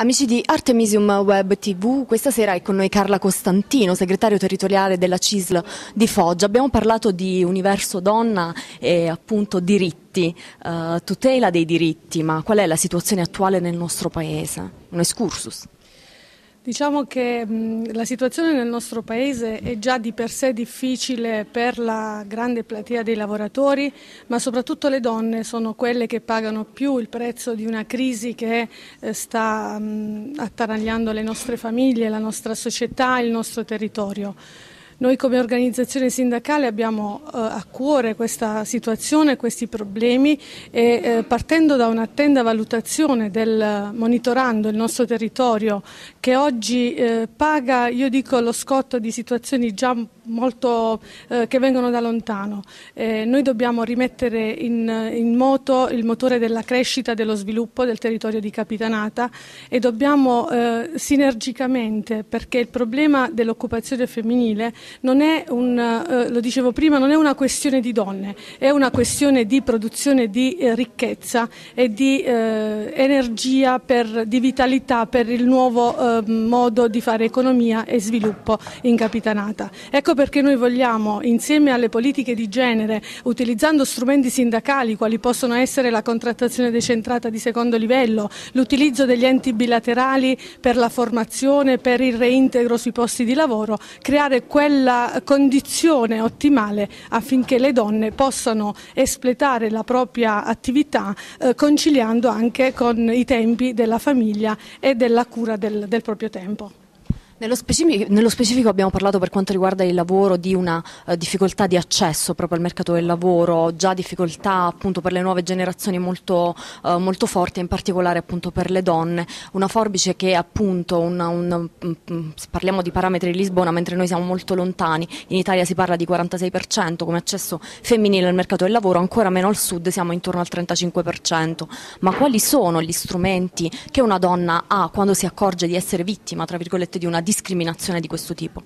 Amici di Artemisium Web TV, questa sera è con noi Carla Costantino, segretario territoriale della CISL di Foggia. Abbiamo parlato di universo donna e appunto diritti, uh, tutela dei diritti, ma qual è la situazione attuale nel nostro paese? Un excursus. Diciamo che mh, la situazione nel nostro Paese è già di per sé difficile per la grande platea dei lavoratori, ma soprattutto le donne sono quelle che pagano più il prezzo di una crisi che eh, sta mh, attanagliando le nostre famiglie, la nostra società, il nostro territorio. Noi come organizzazione sindacale abbiamo eh, a cuore questa situazione, questi problemi e eh, partendo da un'attenta valutazione del monitorando il nostro territorio che oggi eh, paga, io dico, lo scotto di situazioni già molto eh, che vengono da lontano. Eh, noi dobbiamo rimettere in, in moto il motore della crescita, dello sviluppo del territorio di Capitanata e dobbiamo eh, sinergicamente, perché il problema dell'occupazione femminile non è, un, eh, dicevo prima, non è una questione di donne, è una questione di produzione di eh, ricchezza e di eh, energia, per, di vitalità per il nuovo eh, modo di fare economia e sviluppo in Capitanata. Ecco perché noi vogliamo, insieme alle politiche di genere, utilizzando strumenti sindacali quali possono essere la contrattazione decentrata di secondo livello, l'utilizzo degli enti bilaterali per la formazione, per il reintegro sui posti di lavoro, creare quella quella condizione ottimale affinché le donne possano espletare la propria attività eh, conciliando anche con i tempi della famiglia e della cura del, del proprio tempo. Nello specifico, nello specifico, abbiamo parlato per quanto riguarda il lavoro di una eh, difficoltà di accesso proprio al mercato del lavoro, già difficoltà appunto per le nuove generazioni molto, eh, molto forte, in particolare appunto per le donne, una forbice che appunto, una, una, mm, mm, parliamo di parametri di Lisbona mentre noi siamo molto lontani, in Italia si parla di 46% come accesso femminile al mercato del lavoro, ancora meno al sud siamo intorno al 35%, ma quali sono gli strumenti che una donna ha quando si accorge di essere vittima, tra virgolette, di una discriminazione di questo tipo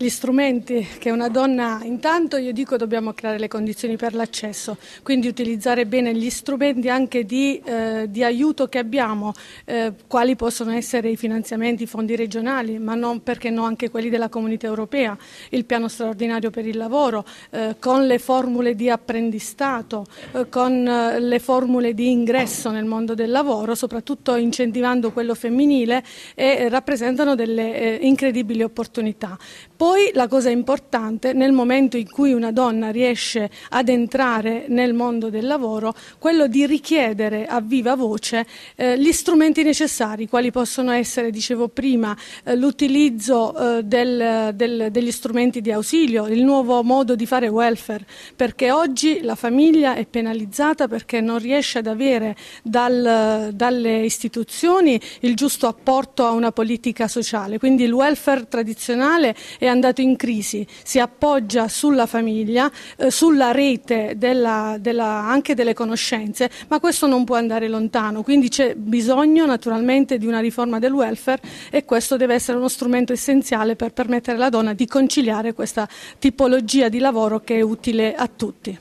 gli strumenti che una donna intanto io dico dobbiamo creare le condizioni per l'accesso, quindi utilizzare bene gli strumenti anche di, eh, di aiuto che abbiamo, eh, quali possono essere i finanziamenti, i fondi regionali, ma non perché no anche quelli della comunità europea, il piano straordinario per il lavoro, eh, con le formule di apprendistato, eh, con eh, le formule di ingresso nel mondo del lavoro, soprattutto incentivando quello femminile e eh, rappresentano delle incredibili opportunità. Poi poi la cosa importante, nel momento in cui una donna riesce ad entrare nel mondo del lavoro, quello di richiedere a viva voce eh, gli strumenti necessari, quali possono essere, dicevo prima, eh, l'utilizzo eh, del, del, degli strumenti di ausilio, il nuovo modo di fare welfare, perché oggi la famiglia è penalizzata perché non riesce ad avere dal, dalle istituzioni il giusto apporto a una politica sociale. Quindi il welfare tradizionale è andato andato in crisi, si appoggia sulla famiglia, eh, sulla rete della, della, anche delle conoscenze, ma questo non può andare lontano, quindi c'è bisogno naturalmente di una riforma del welfare e questo deve essere uno strumento essenziale per permettere alla donna di conciliare questa tipologia di lavoro che è utile a tutti.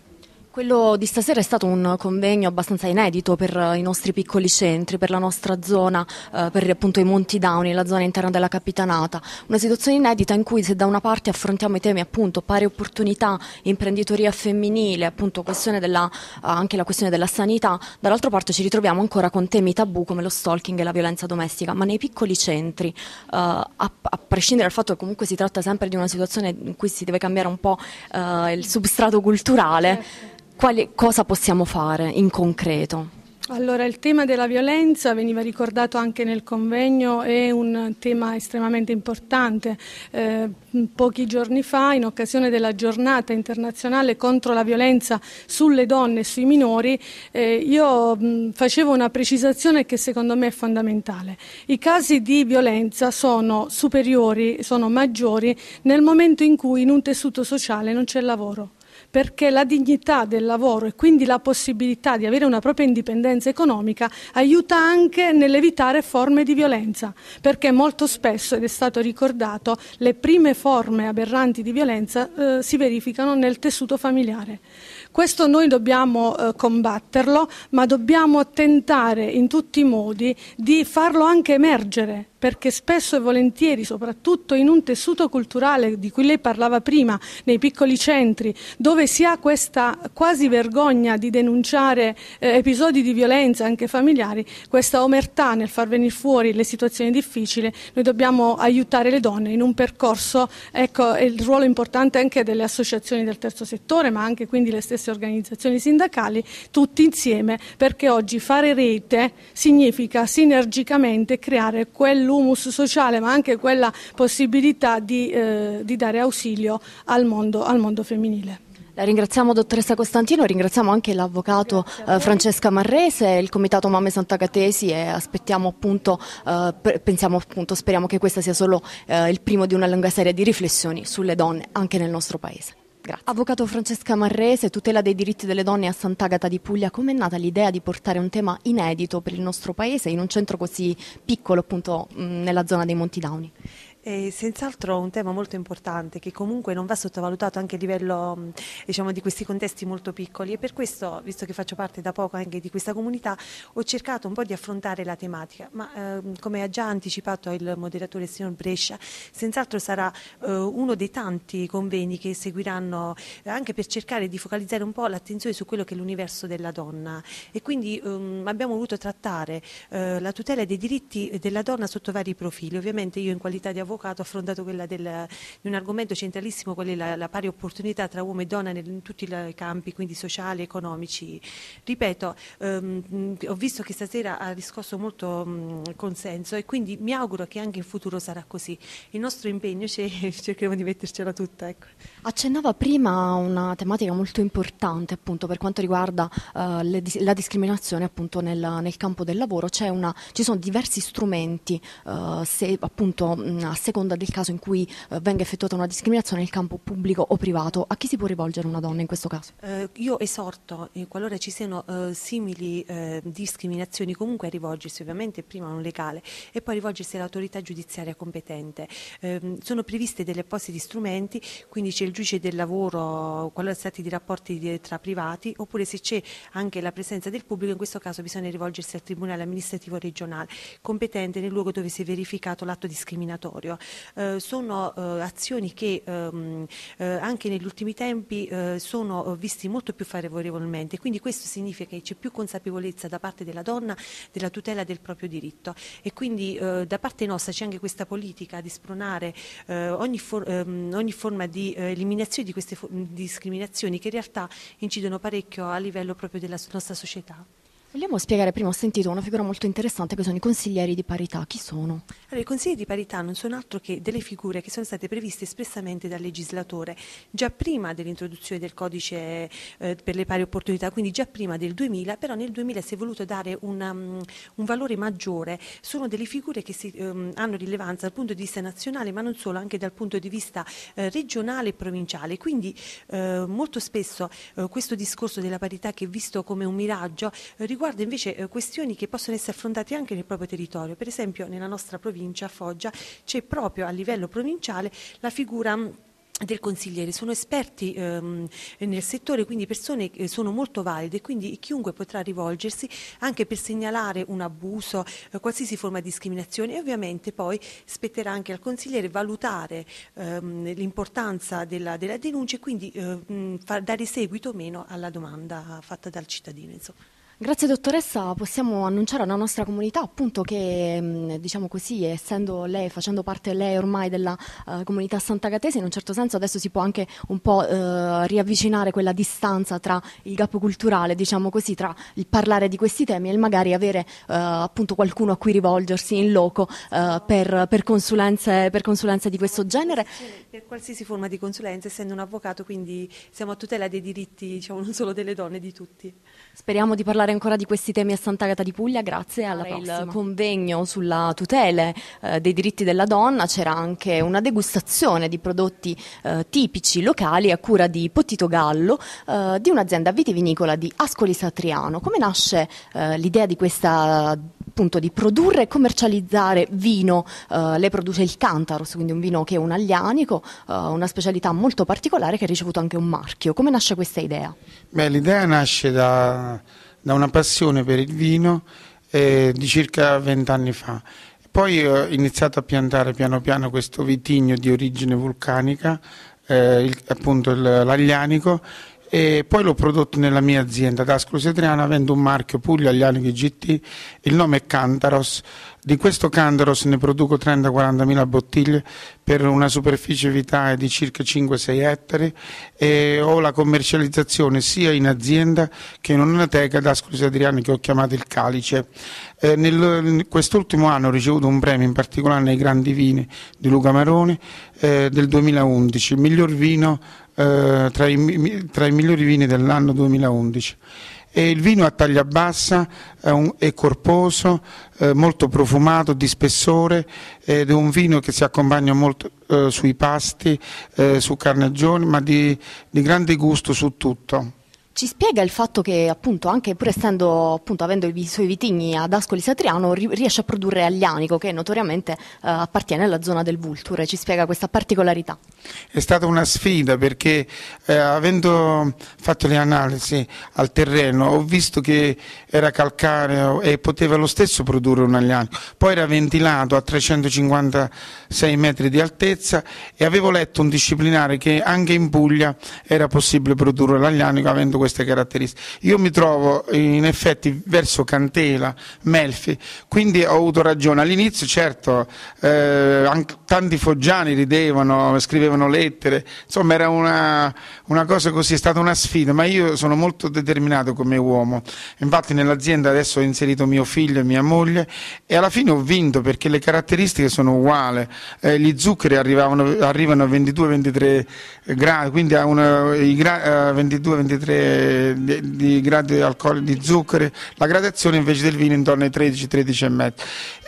Quello di stasera è stato un convegno abbastanza inedito per eh, i nostri piccoli centri, per la nostra zona, eh, per appunto i Monti Down, la zona interna della Capitanata. Una situazione inedita in cui se da una parte affrontiamo i temi appunto pari opportunità, imprenditoria femminile, appunto della, eh, anche la questione della sanità, dall'altra parte ci ritroviamo ancora con temi tabù come lo stalking e la violenza domestica, ma nei piccoli centri, eh, a, a, prescindere dal fatto che comunque si tratta sempre di una situazione in cui si deve cambiare un po' eh, il substrato culturale, certo quali, cosa possiamo fare in concreto? Allora, il tema della violenza veniva ricordato anche nel convegno, è un tema estremamente importante. Eh, pochi giorni fa, in occasione della giornata internazionale contro la violenza sulle donne e sui minori, eh, io mh, facevo una precisazione che secondo me è fondamentale. I casi di violenza sono superiori, sono maggiori nel momento in cui in un tessuto sociale non c'è lavoro perché la dignità del lavoro e quindi la possibilità di avere una propria indipendenza economica aiuta anche nell'evitare forme di violenza, perché molto spesso, ed è stato ricordato, le prime forme aberranti di violenza eh, si verificano nel tessuto familiare. Questo noi dobbiamo eh, combatterlo, ma dobbiamo tentare in tutti i modi di farlo anche emergere perché spesso e volentieri, soprattutto in un tessuto culturale di cui lei parlava prima, nei piccoli centri, dove si ha questa quasi vergogna di denunciare eh, episodi di violenza anche familiari, questa omertà nel far venire fuori le situazioni difficili, noi dobbiamo aiutare le donne in un percorso, ecco, è il ruolo importante anche delle associazioni del terzo settore, ma anche quindi le stesse organizzazioni sindacali, tutti insieme, perché oggi fare rete significa sinergicamente creare quello dell'humus sociale, ma anche quella possibilità di, eh, di dare ausilio al mondo, al mondo femminile. La ringraziamo dottoressa Costantino, ringraziamo anche l'avvocato eh, Francesca Marrese, il comitato Mamme Santa Catesi e aspettiamo appunto, eh, pensiamo appunto, speriamo che questo sia solo eh, il primo di una lunga serie di riflessioni sulle donne anche nel nostro paese. Grazie. Avvocato Francesca Marrese, tutela dei diritti delle donne a Sant'Agata di Puglia, com'è nata l'idea di portare un tema inedito per il nostro paese in un centro così piccolo appunto nella zona dei Monti Dauni? È senz'altro un tema molto importante che comunque non va sottovalutato anche a livello mm, diciamo, di questi contesti molto piccoli e per questo, visto che faccio parte da poco anche di questa comunità, ho cercato un po' di affrontare la tematica, ma eh, come ha già anticipato il moderatore signor Brescia, senz'altro sarà eh, uno dei tanti convegni che seguiranno eh, anche per cercare di focalizzare un po' l'attenzione su quello che è l'universo della donna e quindi ehm, abbiamo voluto trattare eh, la tutela dei diritti della donna sotto vari profili, ovviamente io in qualità di avvocato avvocato ha affrontato quella del, di un argomento centralissimo, quella è la, la pari opportunità tra uomo e donna nel, in tutti i campi, quindi sociali, economici. Ripeto, ehm, ho visto che stasera ha riscosso molto mh, consenso e quindi mi auguro che anche in futuro sarà così. Il nostro impegno cercheremo di mettercela tutta. Ecco. Accennava prima una tematica molto importante appunto per quanto riguarda eh, le, la discriminazione appunto nel, nel campo del lavoro. Una, ci sono diversi strumenti eh, se, appunto, mh, a seconda del caso in cui eh, venga effettuata una discriminazione nel campo pubblico o privato. A chi si può rivolgere una donna in questo caso? Eh, io esorto, eh, qualora ci siano eh, simili eh, discriminazioni, comunque a rivolgersi ovviamente prima a un legale e poi a rivolgersi all'autorità giudiziaria competente. Ehm, sono previste degli appositi strumenti, quindi c'è il giudice del lavoro, qualora si tratti di rapporti di, tra privati, oppure se c'è anche la presenza del pubblico, in questo caso bisogna rivolgersi al Tribunale amministrativo regionale competente nel luogo dove si è verificato l'atto discriminatorio territorio. Eh, sono eh, azioni che ehm, eh, anche negli ultimi tempi eh, sono eh, visti molto più favorevolmente, quindi questo significa che c'è più consapevolezza da parte della donna della tutela del proprio diritto e quindi eh, da parte nostra c'è anche questa politica di spronare ogni, for ehm, ogni, forma di eliminazione di queste discriminazioni che in realtà incidono parecchio a livello proprio della nostra società. Vogliamo spiegare, prima ho sentito una figura molto interessante che sono i consiglieri di parità. Chi sono? Allora, I consiglieri di parità non sono altro che delle figure che sono state previste espressamente dal legislatore già prima dell'introduzione del codice eh, per le pari opportunità, quindi già prima del 2000, però nel 2000 si è voluto dare una, um, un valore maggiore. Sono delle figure che si, um, hanno rilevanza dal punto di vista nazionale, ma non solo, anche dal punto di vista eh, regionale e provinciale. Quindi eh, molto spesso eh, questo discorso della parità che è visto come un miraggio eh, riguarda riguarda invece eh, questioni che possono essere affrontate anche nel proprio territorio. Per esempio nella nostra provincia, Foggia, c'è proprio a livello provinciale la figura mm, del consigliere, sono esperti ehm, nel settore, quindi persone che sono molto valide, quindi chiunque potrà rivolgersi anche per segnalare un abuso, eh, qualsiasi forma di discriminazione e ovviamente poi spetterà anche al consigliere valutare ehm, l'importanza della, della, denuncia e quindi ehm, far, dare seguito o meno alla domanda fatta dal cittadino. Insomma. Grazie dottoressa, possiamo annunciare alla nostra comunità appunto che mm, diciamo così, essendo lei, facendo parte lei ormai della uh, comunità santagatese, in un certo senso adesso si può anche un po' uh, riavvicinare quella distanza tra il gap culturale, diciamo così, tra il parlare di questi temi e il magari avere uh, appunto qualcuno a cui rivolgersi in loco per, per, consulenze, per, consulenze, di questo genere. Per qualsiasi forma di consulenza, essendo un avvocato, quindi siamo a tutela dei diritti, diciamo, non solo delle donne, di tutti. Speriamo di parlare parlare ancora di questi temi a Sant'Agata di Puglia, grazie alla prossima. Il convegno sulla tutela eh, dei diritti della donna c'era anche una degustazione di prodotti eh, tipici locali a cura di Potito Gallo eh, di un'azienda vitivinicola di Ascoli Satriano. Come nasce eh, l'idea di questa appunto di produrre e commercializzare vino, eh, lei produce il Cantaros, quindi un vino che è un aglianico, eh, una specialità molto particolare che ha ricevuto anche un marchio. Come nasce questa idea? Beh, l'idea nasce da da una passione per il vino eh, di circa vent'anni fa. Poi ho iniziato a piantare piano piano questo vitigno di origine vulcanica, eh, il, appunto l'aglianico, e poi l'ho prodotto nella mia azienda da Adriana, avendo un marchio Puglia agli Aglianico GT, il nome è Cantaros, di questo Cantaros ne produco 30-40 mila bottiglie per una superficie vitale di circa 5-6 ettari e ho la commercializzazione sia in azienda che in una un'anateca da Adriana che ho chiamato il Calice. Eh, nel, quest'ultimo anno ho ricevuto un premio in particolare nei grandi vini di Luca Maroni eh, del 2011, il miglior vino eh, tra, i, tra, i, migliori vini dell'anno 2011. E il vino a taglia bassa è, un, è corposo, eh, molto profumato, di spessore ed è un vino che si accompagna molto eh, sui pasti, eh, su carnagioni, ma di, di grande gusto su tutto. Ci spiega il fatto che appunto anche pur essendo appunto avendo i suoi vitigni ad Ascoli Satriano riesce a produrre aglianico che notoriamente eh, appartiene alla zona del Vulture, ci spiega questa particolarità. È stata una sfida perché eh, avendo fatto le analisi al terreno ho visto che era calcareo e poteva lo stesso produrre un aglianico, poi era ventilato a 356 metri di altezza e avevo letto un disciplinare che anche in Puglia era possibile produrre l'aglianico avendo questo queste caratteristiche. Io mi trovo in effetti verso Cantela, Melfi, quindi ho avuto ragione. All'inizio certo eh, tanti foggiani ridevano, scrivevano lettere, insomma era una, una cosa così, è stata una sfida, ma io sono molto determinato come uomo. Infatti nell'azienda adesso ho inserito mio figlio e mia moglie e alla fine ho vinto perché le caratteristiche sono uguali. Eh, gli zuccheri arrivano a 22-23 gradi, quindi a 22-23 di, di gradi di alcol di zuccheri, la gradazione invece del vino intorno ai 13-13,5.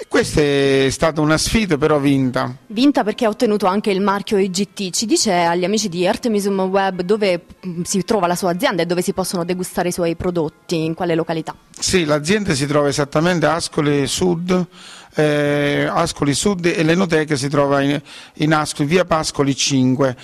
Questa è stata una sfida però vinta. Vinta perché ha ottenuto anche il marchio IGT, ci dice agli amici di Artemisum Web dove mm, si trova la sua azienda e dove si possono degustare i suoi prodotti, in quale località? Sì, l'azienda si trova esattamente a Ascoli Sud, eh, Ascoli Sud e l'enoteca si trova in, in Ascoli, via Pascoli 5.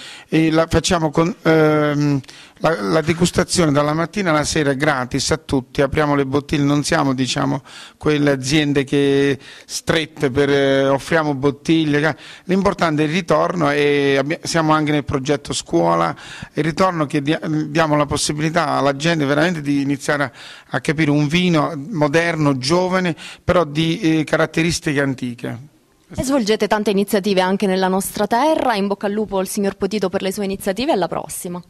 La, facciamo con, ehm, la, la, degustazione dalla mattina alla sera gratis a tutti, apriamo le bottiglie, non siamo diciamo, quelle aziende che strette per eh, offriamo bottiglie, eh. l'importante è il ritorno e abbiamo, siamo anche nel progetto scuola, il ritorno che dia, diamo la possibilità alla gente veramente di iniziare a, a capire un vino vicino, moderno, giovane, però di eh, caratteristiche antiche. E svolgete tante iniziative anche nella nostra terra, in bocca al lupo al signor Potito per le sue iniziative alla prossima.